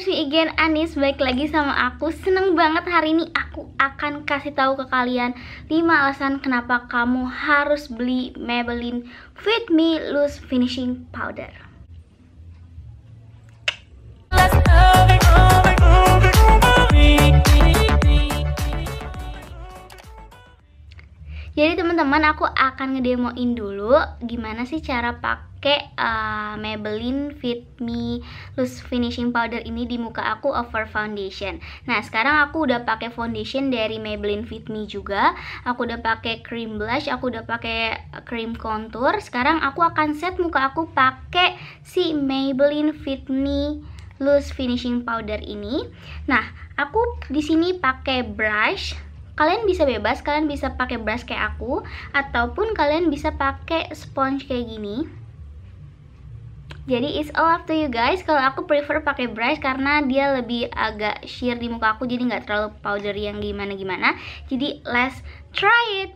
it's me again Anis Baik lagi sama aku Seneng banget hari ini aku akan kasih tahu ke kalian 5 alasan kenapa kamu harus beli Maybelline Fit Me Loose Finishing Powder Jadi teman-teman aku akan ngedemoin dulu gimana sih cara pakai pakai uh, Maybelline Fit Me Loose Finishing Powder ini di muka aku over foundation. Nah, sekarang aku udah pakai foundation dari Maybelline Fit Me juga. Aku udah pakai cream blush, aku udah pakai eh, cream contour. Sekarang aku akan set muka aku pakai si Maybelline Fit Me Loose Finishing Powder ini. Nah, aku di sini pakai brush kalian bisa bebas kalian bisa pakai brush kayak aku ataupun kalian bisa pakai sponge kayak gini jadi it's all up to you guys. Kalau aku prefer pakai brush karena dia lebih agak sheer di muka aku jadi nggak terlalu powdery yang gimana-gimana. Jadi let's try it.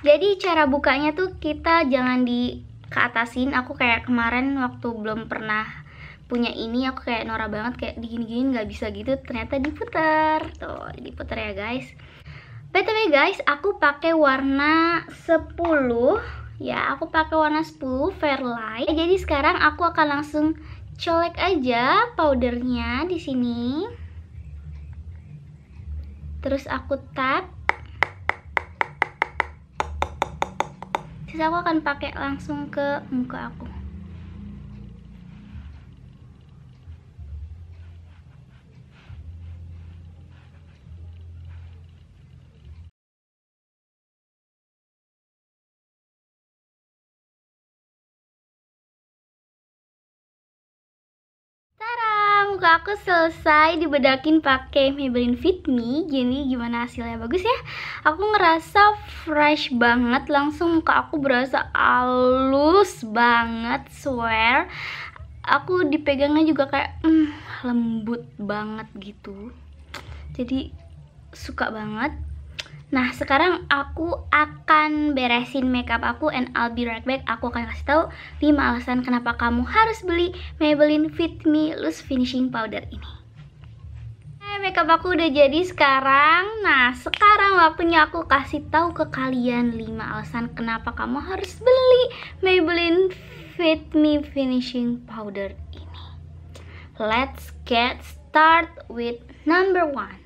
Jadi cara bukanya tuh kita jangan di ke atasin aku kayak kemarin waktu belum pernah punya ini aku kayak norak banget kayak digini-gini nggak bisa gitu ternyata diputar tuh diputar ya guys By the way guys aku pakai warna 10 ya aku pakai warna 10 Fairlight jadi sekarang aku akan langsung colek aja powdernya di sini terus aku tap sisa aku akan pakai langsung ke muka aku muka aku selesai dibedakin pakai Maybelline Fit Me Jadi gimana hasilnya? Bagus ya? Aku ngerasa fresh banget Langsung muka aku berasa halus banget Swear Aku dipegangnya juga kayak mm, lembut banget gitu Jadi suka banget Nah, sekarang aku akan beresin makeup aku and I'll be right back. Aku akan kasih tahu 5 alasan kenapa kamu harus beli Maybelline Fit Me Loose Finishing Powder ini. Hai, makeup aku udah jadi sekarang. Nah, sekarang waktunya aku kasih tahu ke kalian 5 alasan kenapa kamu harus beli Maybelline Fit Me Finishing Powder ini. Let's get start with number one.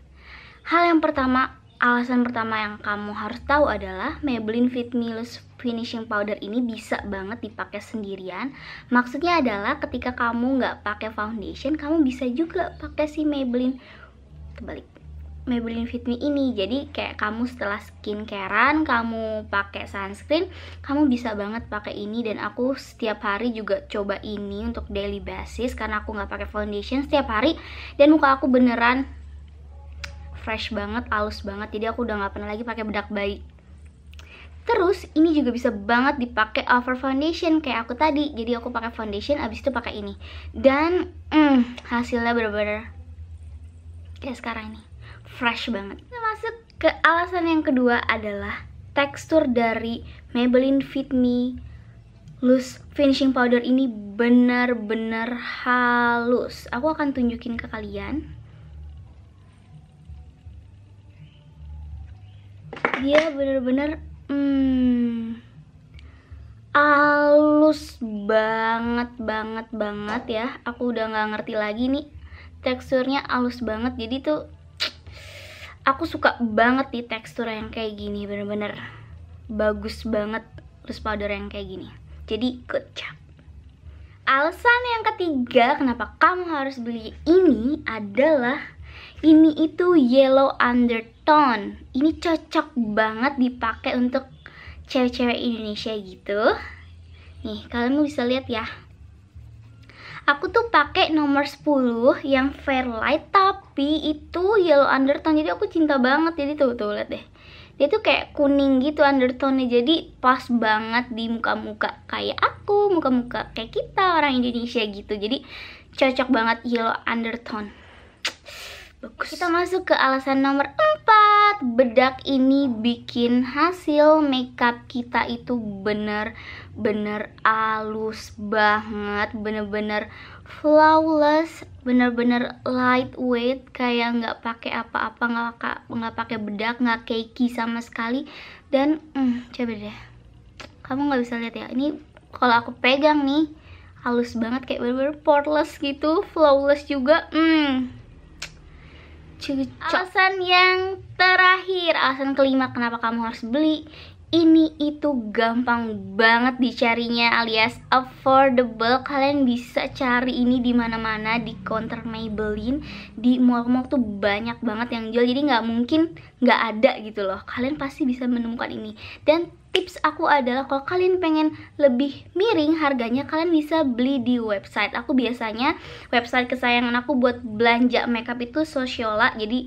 Hal yang pertama Alasan pertama yang kamu harus tahu adalah Maybelline Fit Me Loose Finishing Powder ini bisa banget dipakai sendirian. Maksudnya adalah ketika kamu nggak pakai foundation, kamu bisa juga pakai si Maybelline kebalik Maybelline Fit Me ini. Jadi kayak kamu setelah skincarean, kamu pakai sunscreen, kamu bisa banget pakai ini dan aku setiap hari juga coba ini untuk daily basis karena aku nggak pakai foundation setiap hari dan muka aku beneran fresh banget, halus banget. Jadi aku udah nggak pernah lagi pakai bedak bayi. Terus ini juga bisa banget dipakai over foundation kayak aku tadi. Jadi aku pakai foundation abis itu pakai ini. Dan mm, hasilnya bener-bener kayak sekarang ini. Fresh banget. Kita masuk ke alasan yang kedua adalah tekstur dari Maybelline Fit Me loose finishing powder ini benar-benar halus. Aku akan tunjukin ke kalian. dia bener-bener hmm, alus banget banget banget ya aku udah nggak ngerti lagi nih teksturnya alus banget jadi tuh aku suka banget nih tekstur yang kayak gini bener-bener bagus banget loose powder yang kayak gini jadi good job alasan yang ketiga kenapa kamu harus beli ini adalah ini itu yellow undertone ini cocok banget dipakai untuk cewek-cewek Indonesia gitu nih kalian bisa lihat ya aku tuh pakai nomor 10 yang Fairlight tapi itu yellow undertone jadi aku cinta banget jadi tuh tuh lihat deh dia tuh kayak kuning gitu undertone jadi pas banget di muka-muka kayak aku muka-muka kayak kita orang Indonesia gitu jadi cocok banget yellow undertone Bagus. Kita masuk ke alasan nomor 4 Bedak ini bikin hasil makeup kita itu bener-bener halus banget Bener-bener flawless, bener-bener lightweight Kayak nggak pakai apa-apa, nggak pakai bedak, nggak cakey sama sekali Dan hmm, coba deh Kamu nggak bisa lihat ya, ini kalau aku pegang nih halus banget kayak bener-bener poreless gitu, flawless juga. Hmm, cucok alasan yang terakhir alasan kelima kenapa kamu harus beli ini itu gampang banget dicarinya alias affordable kalian bisa cari ini di mana mana di counter Maybelline di mall-mall tuh banyak banget yang jual jadi nggak mungkin nggak ada gitu loh kalian pasti bisa menemukan ini dan tips aku adalah kalau kalian pengen lebih miring harganya kalian bisa beli di website aku biasanya website kesayangan aku buat belanja makeup itu Sociola jadi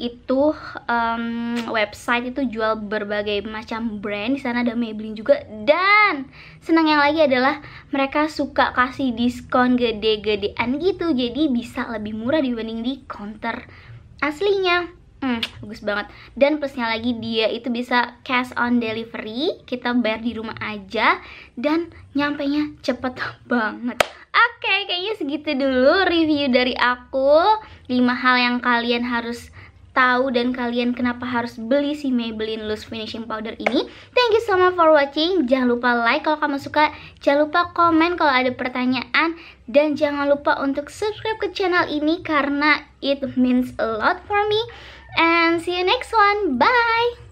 itu um, website itu jual berbagai macam brand di sana ada Maybelline juga dan senang yang lagi adalah mereka suka kasih diskon gede-gedean gitu jadi bisa lebih murah dibanding di counter aslinya Hmm, bagus banget. Dan plusnya lagi dia itu bisa cash on delivery, kita bayar di rumah aja dan nyampe nya cepet banget. Oke, okay, kayaknya segitu dulu review dari aku. 5 hal yang kalian harus tahu dan kalian kenapa harus beli si Maybelline Loose Finishing Powder ini. Thank you so much for watching. Jangan lupa like kalau kamu suka. Jangan lupa komen kalau ada pertanyaan. Dan jangan lupa untuk subscribe ke channel ini karena it means a lot for me. And see you next one. Bye!